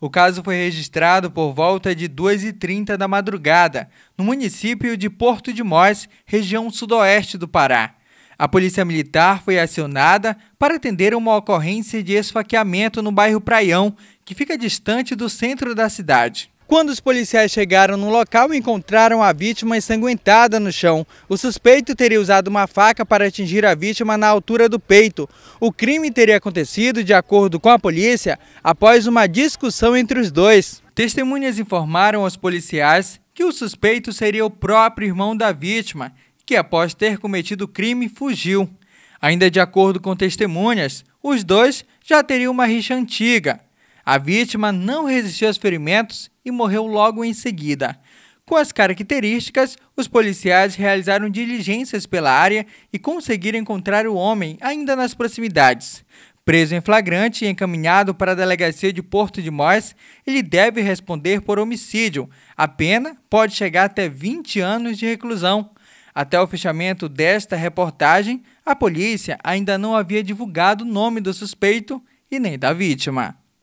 O caso foi registrado por volta de 2h30 da madrugada, no município de Porto de Mós, região sudoeste do Pará. A polícia militar foi acionada para atender uma ocorrência de esfaqueamento no bairro Praião, que fica distante do centro da cidade. Quando os policiais chegaram no local, encontraram a vítima ensanguentada no chão. O suspeito teria usado uma faca para atingir a vítima na altura do peito. O crime teria acontecido, de acordo com a polícia, após uma discussão entre os dois. Testemunhas informaram aos policiais que o suspeito seria o próprio irmão da vítima, que após ter cometido o crime fugiu. Ainda de acordo com testemunhas, os dois já teriam uma rixa antiga. A vítima não resistiu aos ferimentos e morreu logo em seguida. Com as características, os policiais realizaram diligências pela área e conseguiram encontrar o homem ainda nas proximidades. Preso em flagrante e encaminhado para a delegacia de Porto de Mós, ele deve responder por homicídio. A pena pode chegar até 20 anos de reclusão. Até o fechamento desta reportagem, a polícia ainda não havia divulgado o nome do suspeito e nem da vítima.